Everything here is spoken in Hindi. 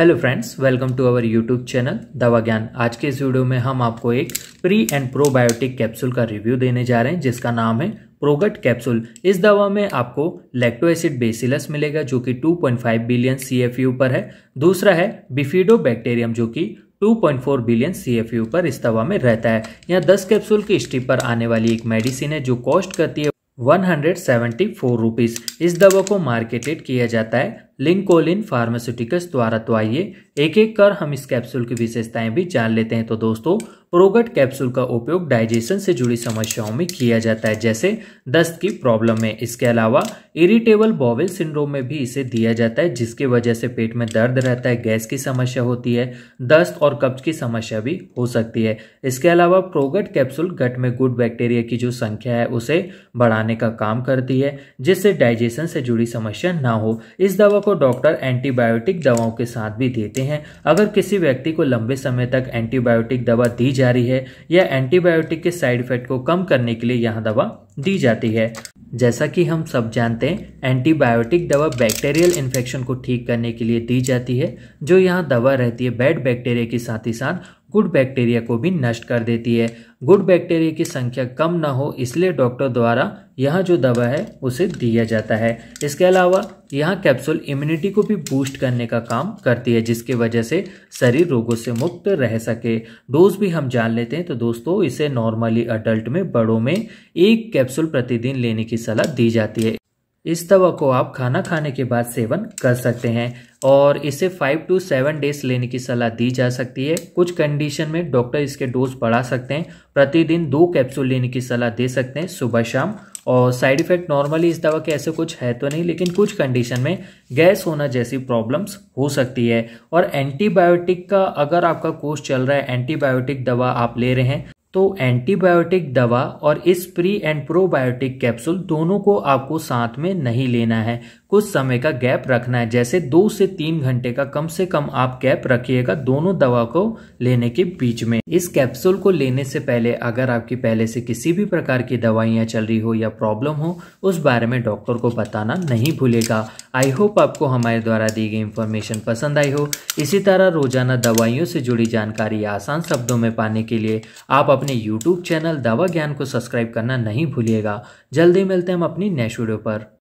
hello friends welcome to our YouTube channel Dawa Gyan आज के इस वीडियो में हम आपको एक प्री एंड प्रोबायोटिक कैप्सूल का रिव्यू देने जा रहे हैं जिसका नाम है प्रोगट कैप्सूल इस दवा में आपको लैक्टो एसिड बेसिलस मिलेगा जो कि 2.5 बिलियन सी पर है दूसरा है बिफिडो बैक्टेरियम जो कि 2.4 बिलियन सी पर इस दवा में रहता है यहाँ दस कैप्सूल की स्टीप पर आने वाली एक मेडिसिन है जो कॉस्ट करती है one hundred seventy four rupees इस दवा को मार्केटेड किया जाता है लिंकोलिन फार्मास्यूटिकल्स द्वारा तो आइए एक एक कर हम इस कैप्सूल की विशेषताएं भी जान लेते हैं तो दोस्तों प्रोगट कैप्सूल का उपयोग डाइजेशन से जुड़ी समस्याओं में किया जाता है जैसे दस्त की प्रॉब्लम में इसके अलावा इरिटेबल बॉवेल सिंड्रोम में भी इसे दिया जाता है जिसके वजह से पेट में दर्द रहता है गैस की समस्या होती है दस्त और कब्ज की समस्या भी हो सकती है इसके अलावा प्रोगट कैप्सूल गट में गुड बैक्टीरिया की जो संख्या है उसे बढ़ाने का काम करती है जिससे डाइजेशन से जुड़ी समस्या ना हो इस दवा इसको डॉक्टर एंटीबायोटिक दवाओं के साथ भी देते हैं अगर किसी व्यक्ति को लंबे समय तक एंटीबायोटिक दवा दी जा रही है या एंटीबायोटिक के साइड इफेक्ट को कम करने के लिए यह दवा दी जाती है जैसा कि हम सब जानते हैं एंटीबायोटिक दवा बैक्टीरियल इन्फेक्शन को ठीक करने के लिए दी जाती है जो यहाँ दवा रहती है बैड बैक्टीरिया के साथ ही साथ गुड बैक्टीरिया को भी नष्ट कर देती है गुड बैक्टीरिया की संख्या कम ना हो इसलिए डॉक्टर द्वारा यह जो दवा है उसे दिया जाता है इसके अलावा यह कैप्सूल इम्यूनिटी को भी बूस्ट करने का काम करती है जिसकी वजह से शरीर रोगों से मुक्त रह सके डोज भी हम जान लेते हैं तो दोस्तों इसे नॉर्मली अडल्ट में बड़ों में एक कैप्सूल प्रतिदिन लेने की सलाह दी जाती है इस दवा को आप खाना खाने के बाद सेवन कर सकते हैं और इसे फाइव टू सेवन डेज लेने की सलाह दी जा सकती है कुछ कंडीशन में डॉक्टर इसके डोज बढ़ा सकते हैं प्रतिदिन दो कैप्सूल लेने की सलाह दे सकते हैं सुबह शाम और साइड इफेक्ट नॉर्मली इस दवा के ऐसे कुछ है तो नहीं लेकिन कुछ कंडीशन में गैस होना जैसी प्रॉब्लम्स हो सकती है और एंटीबायोटिक का अगर आपका कोर्स चल रहा है एंटीबायोटिक दवा आप ले रहे हैं तो एंटीबायोटिक दवा और इस प्री एंड प्रोबायोटिक कैप्सूल दोनों को आपको साथ में नहीं लेना है कुछ समय का गैप रखना है जैसे दो से तीन घंटे का कम से कम आप गैप रखिएगा दोनों दवा को लेने के बीच में इस कैप्सूल को लेने से पहले अगर आपकी पहले से किसी भी प्रकार की दवाइयाँ चल रही हो या प्रॉब्लम हो उस बारे में डॉक्टर को बताना नहीं भूलेगा आई होप आपको हमारे द्वारा दी गई इन्फॉर्मेशन पसंद आई हो इसी तरह रोजाना दवाइयों से जुड़ी जानकारी आसान शब्दों में पाने के लिए आप अपने यूट्यूब चैनल दवा ज्ञान को सब्सक्राइब करना नहीं भूलिएगा जल्दी मिलते हैं हम अपनी नेक्स्ट वीडियो पर